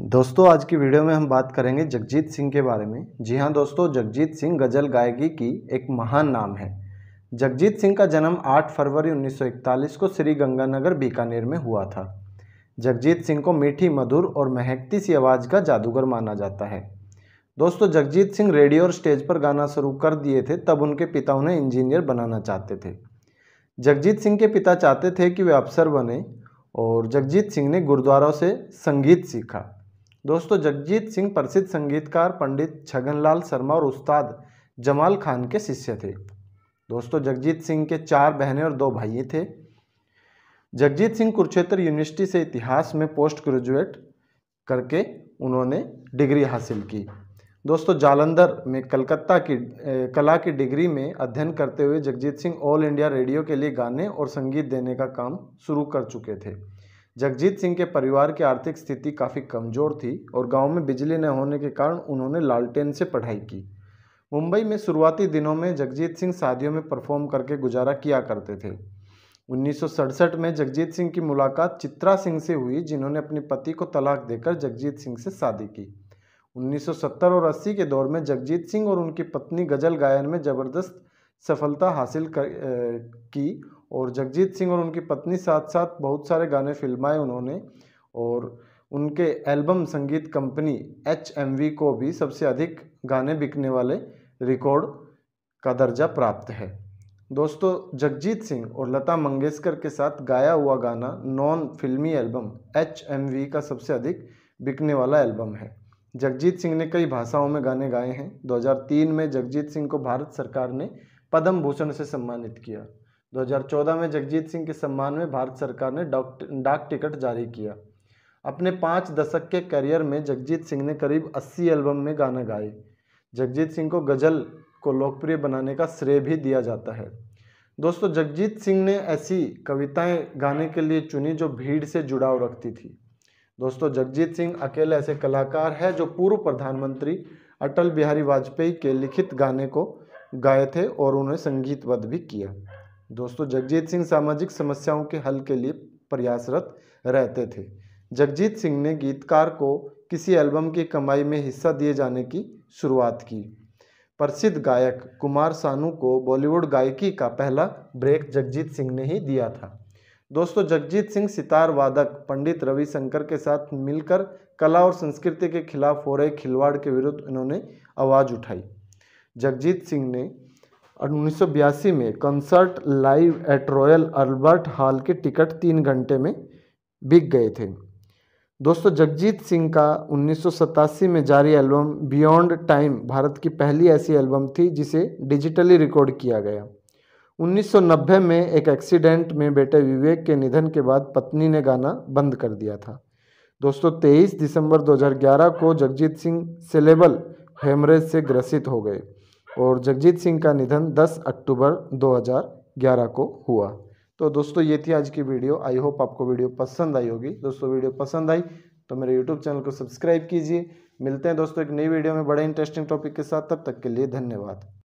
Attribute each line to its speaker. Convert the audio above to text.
Speaker 1: दोस्तों आज की वीडियो में हम बात करेंगे जगजीत सिंह के बारे में जी हाँ दोस्तों जगजीत सिंह गज़ल गायकी की एक महान नाम है जगजीत सिंह का जन्म 8 फरवरी 1941 को श्री गंगानगर बीकानेर में हुआ था जगजीत सिंह को मीठी मधुर और महकती सी आवाज़ का जादूगर माना जाता है दोस्तों जगजीत सिंह रेडियो और स्टेज पर गाना शुरू कर दिए थे तब उनके पिता उन्हें इंजीनियर बनाना चाहते थे जगजीत सिंह के पिता चाहते थे कि वे अफसर बने और जगजीत सिंह ने गुरुद्वारों से संगीत सीखा दोस्तों जगजीत सिंह प्रसिद्ध संगीतकार पंडित छगनलाल शर्मा और उस्ताद जमाल खान के शिष्य थे दोस्तों जगजीत सिंह के चार बहनें और दो भाई थे जगजीत सिंह कुरुक्षेत्र यूनिवर्सिटी से इतिहास में पोस्ट ग्रेजुएट करके उन्होंने डिग्री हासिल की दोस्तों जालंधर में कलकत्ता की कला की डिग्री में अध्ययन करते हुए Jagjit Singh all India radio के लिए गाने और संगीत देने का काम शुरू कर चुके थे जगजीत सिंह के परिवार की आर्थिक स्थिति काफ़ी कमज़ोर थी और गांव में बिजली न होने के कारण उन्होंने लालटेन से पढ़ाई की मुंबई में शुरुआती दिनों में जगजीत सिंह शादियों में परफॉर्म करके गुजारा किया करते थे उन्नीस में जगजीत सिंह की मुलाकात चित्रा सिंह से हुई जिन्होंने अपने पति को तलाक देकर जगजीत सिंह से शादी की 1970 और 80 के दौर में जगजीत सिंह और उनकी पत्नी गज़ल गायन में ज़बरदस्त सफलता हासिल कर, की और जगजीत सिंह और उनकी पत्नी साथ साथ बहुत सारे गाने फिल्माए उन्होंने और उनके एल्बम संगीत कंपनी एच को भी सबसे अधिक गाने बिकने वाले रिकॉर्ड का दर्जा प्राप्त है दोस्तों जगजीत सिंह और लता मंगेशकर के साथ गाया हुआ गाना नॉन फिल्मी एल्बम एच का सबसे अधिक बिकने वाला एल्बम है जगजीत सिंह ने कई भाषाओं में गाने गाए हैं 2003 में जगजीत सिंह को भारत सरकार ने पद्म भूषण से सम्मानित किया 2014 में जगजीत सिंह के सम्मान में भारत सरकार ने डाक टिकट जारी किया अपने पाँच दशक के करियर में जगजीत सिंह ने करीब 80 एल्बम में गाना गाए जगजीत सिंह को गज़ल को लोकप्रिय बनाने का श्रेय भी दिया जाता है दोस्तों जगजीत सिंह ने ऐसी कविताएं गाने के लिए चुनी जो भीड़ से जुड़ाव रखती थी दोस्तों जगजीत सिंह अकेले ऐसे कलाकार है जो पूर्व प्रधानमंत्री अटल बिहारी वाजपेयी के लिखित गाने को गाए थे और उन्हें संगीतबद्ध भी किया दोस्तों जगजीत सिंह सामाजिक समस्याओं के हल के लिए प्रयासरत रहते थे जगजीत सिंह ने गीतकार को किसी एल्बम की कमाई में हिस्सा दिए जाने की शुरुआत की प्रसिद्ध गायक कुमार सानू को बॉलीवुड गायकी का पहला ब्रेक जगजीत सिंह ने ही दिया था दोस्तों जगजीत सिंह सितार वादक पंडित रविशंकर के साथ मिलकर कला और संस्कृति के खिलाफ हो रहे खिलवाड़ के विरुद्ध उन्होंने आवाज़ उठाई जगजीत सिंह ने और उन्नीस में concert live at Royal Albert Hall के टिकट तीन घंटे में बिक गए थे दोस्तों जगजीत सिंह का उन्नीस में जारी एल्बम बियॉन्ड टाइम भारत की पहली ऐसी एल्बम थी जिसे डिजिटली रिकॉर्ड किया गया 1990 में एक एक्सीडेंट में बेटे विवेक के निधन के बाद पत्नी ने गाना बंद कर दिया था दोस्तों 23 दिसंबर 2011 को जगजीत सिंह सेलेबल हेमरेज से ग्रसित हो गए और जगजीत सिंह का निधन 10 अक्टूबर 2011 को हुआ तो दोस्तों ये थी आज की वीडियो आई होप आपको वीडियो पसंद आई होगी दोस्तों वीडियो पसंद आई तो मेरे यूट्यूब चैनल को सब्सक्राइब कीजिए मिलते हैं दोस्तों एक नई वीडियो में बड़े इंटरेस्टिंग टॉपिक के साथ तब तक के लिए धन्यवाद